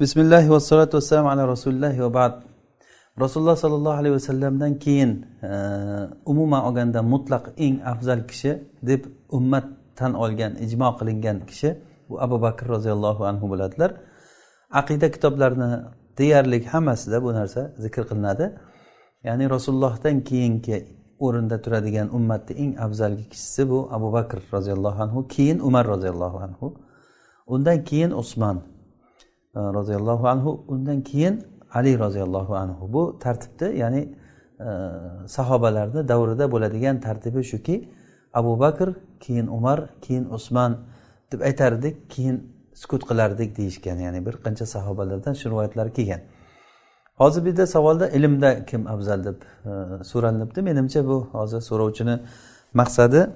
bismillahi vassalotu vassalam ala rasulillahi va bad rasululloh sollallohu alayhi vasallamdan keyin e, umuman olganda mutlaq eng afzal kishi deb ummat tan olgan ijmo qilingan kishi bu abu bakr roziyallohu anhu bo'ladilar aqida kitoblarini deyarli hammasida bu narsa zikr qilinadi ya'ni rasulullohdan keyingi o'rinda turadigan ummatni eng afzalgi kishisi bu abu bakr roziyallohu anhu keyin umar roziyallohu anhu undan keyin usmon roziyallohu anhu undan keyin ali roziyallohu anhu bu tartibda ya'ni e, sahobalarni davrida bo'ladigan tartibi shuki abu bakr keyin umar keyin usmon deb aytardik keyin sukut qilardik deyishgan ya'ni bir qancha sahobalardan shu rivoyatlar kelgan hozir bizda savolda ilmda kim afzal deb e, so'ralinibdi menimcha bu hozir so'rovchini maqsadi e,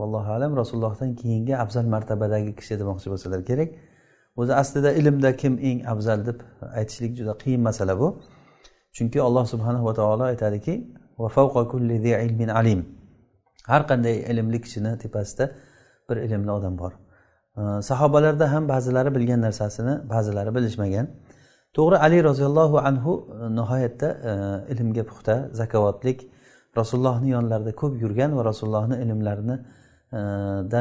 vallohu alam rasulullohdan keyingi afzal martabadagi kishi demoqchi bo'lsalar kerak o'zi aslida ilmda kim eng afzal deb aytishlik juda qiyin masala bu chunki alloh subhanahu va taolo aytadiki alim har qanday ilmli kishini tepasida bir ilmli odam bor sahobalarda ham ba'zilari bilgan narsasini ba'zilari bilishmagan to'g'ri ali roziyallohu anhu e, nihoyatda e, ilmga puxta zakovatlik rasulullohni yonlarida ko'p yurgan va rasulullohni ilmlaridan e,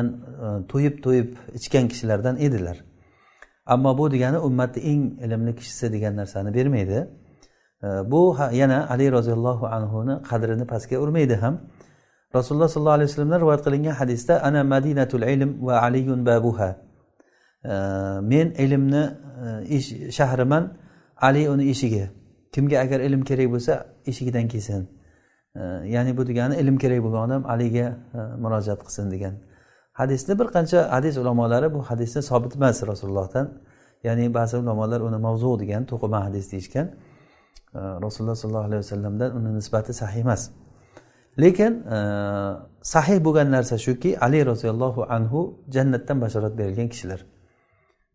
to'yib to'yib ichgan kishilardan edilar ammo bu degani ummatni eng ilmli kishisi degan narsani bermaydi bu yana ali roziyallohu anhuni qadrini pastga urmaydi ham rasululloh sollallohu alayhi vasallamdan rivoyat qilingan hadisda ana madinatul ilm va aliyun babuha men ilmni e, shahriman ali uni eshigi kimga agar ilm kerak bo'lsa eshigidan kelsin ya'ni bu degani ilm kerak bo'lgan odam aliga e, murojaat qilsin degan hadisni bir qancha hadis ulamolari bu hadisni sobit emas rasulullohdan ya'ni ba'zi ulamolar uni mavzu degan to'qima hadis deyishgan rasululloh sollallohu alayhi vasallamdan uni nisbati sahiy emas lekin e, sahih bo'lgan narsa shuki ali roziyallohu anhu jannatdan bashorat berilgan kishilar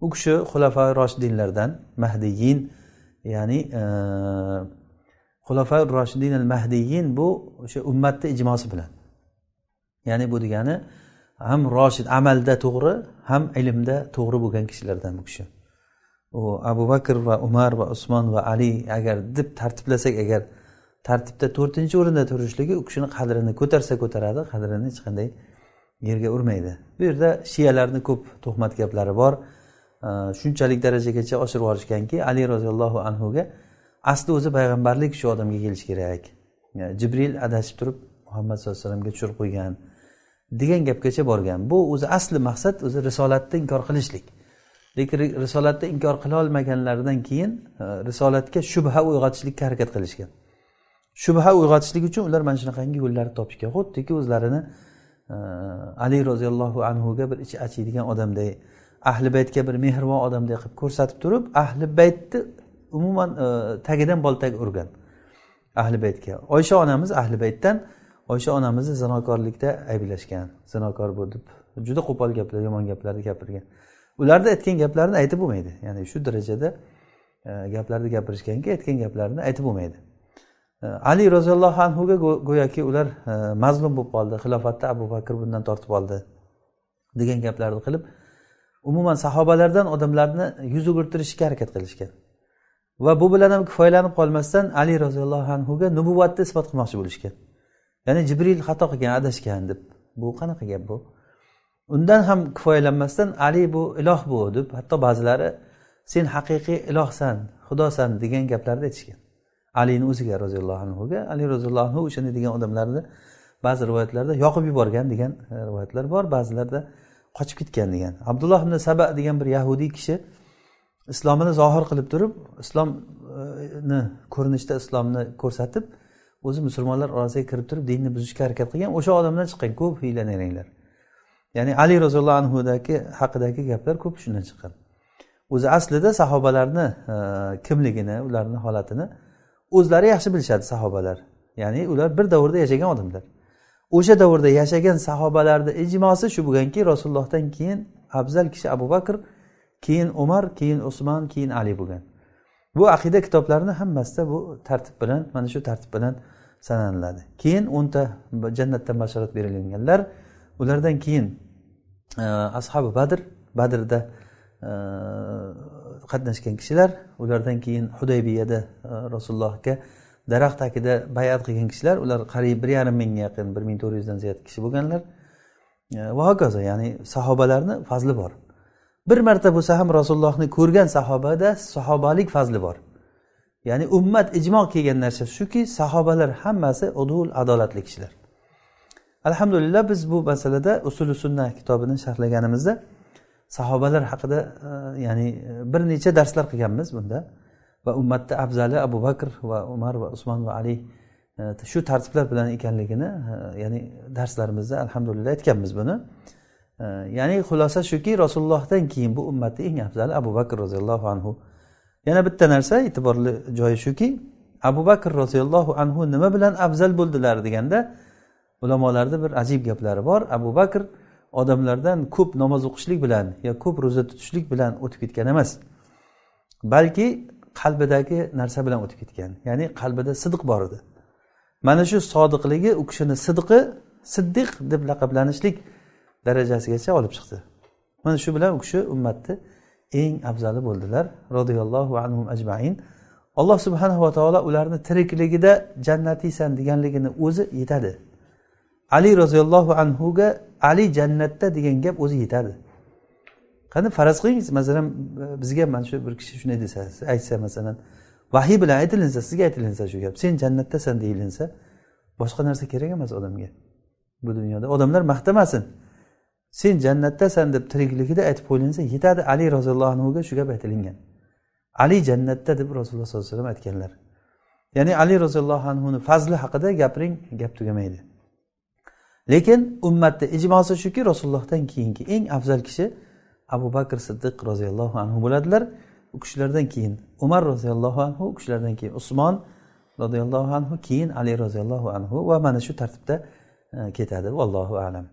u kishi xulafa roshidinlardan mahdiyin ya'ni e, xulafa roshidin al mahdiyin bu o'sha ummatni ijmosi bilan ya'ni bu degani ham roshid amalda to'g'ri ham ilmda to'g'ri bo'lgan kishilardan bu kishi u abu bakr va umar va usmon va ali agar deb tartiblasak agar tartibda to'rtinchi o'rinda turishligi u kishini qadrini ko'tarsa ko'taradi qadrini hech qanday yerga urmaydi bu yerda shiyalarni ko'p tuhmat gaplari bor shunchalik darajagacha oshirib yuborishganki ali roziyallohu anhuga asli o'zi payg'ambarlik shu odamga kelishi kerak jibril adashib turib muhammad sallallohu alayhi vasallamga tushirib qo'ygan degan gapgacha borgan bu o'zi asli maqsad o'zi risolatni inkor qilishlik lekin risolatni inkor qila olmaganlaridan keyin e, risolatga shubha uyg'otishlikka harakat qilishgan shubha uyg'otishlik uchun ular mana shunaqangi yo'llarni topishgan xuddiki o'zlarini e, ali roziyallohu anhuga bir ichi achiydigan odamday ahli baytga bir mehribon odamday qilib ko'rsatib turib ahli baytni umuman e, tagidan boltaga urgan ahli baytga oysha onamiz ahli baytdan oysha onamizni zinokorlikda ayblashgan zinokor bu deb juda qo'pol gaplar yomon gaplarni gapirgan ularni aytgan gaplarini aytib bo'lmaydi ya'ni shu darajada e, gaplarni gapirishganki aytgan gaplarini aytib bo'lmaydi e, ali roziyallohu anhuga go'yoki ular e, mazlum bo'lib qoldi xilofatda abu bakr bundan tortib oldi degan gaplarni qilib umuman sahobalardan odamlarni yuz o'girtirishga harakat qilishgan va bu bilan ham kifoyalanib qolmasdan ali roziyallohu anhuga nubuvatni isbot qilmoqchi bo'lishgan ya'ni jibril xato qilgan adashgan deb bu qanaqa gap bu undan ham kifoyalanmasdan ali bu iloh bu deb hatto ba'zilari sen haqiqiy ilohsan xudosan degan gaplarni aytishgan alini o'ziga roziyallohu anhuga ali roziyallohu anhu o'shani degan odamlarni ba'zi rivoyatlarda yoqib yuborgan degan e, rivoyatlar bor ba'zilarda qochib ketgan degan abdulloh ibn saba degan bir yahudiy kishi islomini zohir qilib turib islomni e, ko'rinishda islomni ko'rsatib o'zi musulmonlar orasiga kirib turib dinni buzishga harakat qilgan o'sha odamdan chiqqan ko'p hiyla ya'ni ali roziyallohu anhudagi haqidagi gaplar ko'p shundan chiqqan o'zi aslida sahobalarni e, kimligini ularni holatini o'zlari yaxshi bilishadi sahobalar ya'ni ular bir davrda yashagan odamlar o'sha davrda yashagan sahobalarni ijmosi shu bo'lganki rasulullohdan keyin afzal kishi abu bakr keyin umar keyin usmon keyin ali bo'lgan bu aqida kitoblarini hammasida bu tartib bilan mana shu tartib bilan sanaladi keyin o'nta jannatdan bashorat berilganlar ulardan keyin e, ashabi badr badrda e, qatnashgan kishilar ulardan keyin hudaybiyada e, rasulullohga daraxt tagida bayat qilgan kishilar ular qariyb bir yarim mingga yaqin bir ming to'rt yuzdan ziyod kishi bo'lganlar va hokazo ya'ni sahobalarni fazli bor bir marta bo'lsa ham rasulullohni ko'rgan sahobada sahobalik fazli bor ya'ni ummat ijmo kelgan narsa shuki sahobalar hammasi udul adolatli kishilar alhamdulillah biz bu masalada usuli sunna kitobini sharhlaganimizda sahobalar haqida e, ya'ni e, bir necha darslar qilganmiz bunda va ummatda afzali abu bakr va umar va usmon va ali e, shu tartiblar bilan ekanligini ya'ni darslarimizda alhamdulillah aytganmiz buni ya'ni xulosa shuki rasulullohdan keyin bu ummatni eng afzali abu bakr roziyallohu anhu yana bitta narsa e'tiborli joyi shuki abu bakr roziyallohu anhu nima bilan afzal bo'ldilar deganda ulamolarni bir ajib gaplari bor abu bakr odamlardan ko'p namoz o'qishlik bilan yo ko'p ro'za tutishlik bilan o'tib ketgan emas balki qalbidagi narsa bilan o'tib ketgan ya'ni qalbida sidq bor edi mana shu sodiqligi u kishini sidqi siddiq deb laqablanishlik darajasigacha olib chiqdi mana shu bilan u kishi ummatni eng afzali bo'ldilar roziyallohu anhu ajmain alloh subhanava taolo ularni tirikligida jannatiysan deganligini o'zi yetadi ali roziyallohu anhuga ali jannatda degan gap o'zi yetadi qani faraz qilingiz masalan bizga mana shu bir kishi shunday desa aytsa masalan vahiy bilan aytilinsa sizga aytilinsa shu gap sen jannatdasan deyilinsa boshqa narsa kerak emas odamga bu dunyoda odamlar maqtamasin sen jannatdasan deb tirikligida aytib qo'yilinsa yetadi ali roziyallohu anhuga shu gap aytilingan ali jannatda deb rasululloh sollallohu alayhi vasallam aytganlar ya'ni ali roziyallohu anhuni fazli haqida gapiring gap tugamaydi lekin ummatni ijmosi shuki rasulullohdan keyingi eng afzal kishi abu bakr siddiq roziyallohu anhu bo'ladilar u kishilardan keyin umar roziyallohu anhu u kishilardan keyin usmon roziyallohu anhu keyin ali roziyallohu anhu va mana shu tartibda e, ketadi vallohu alam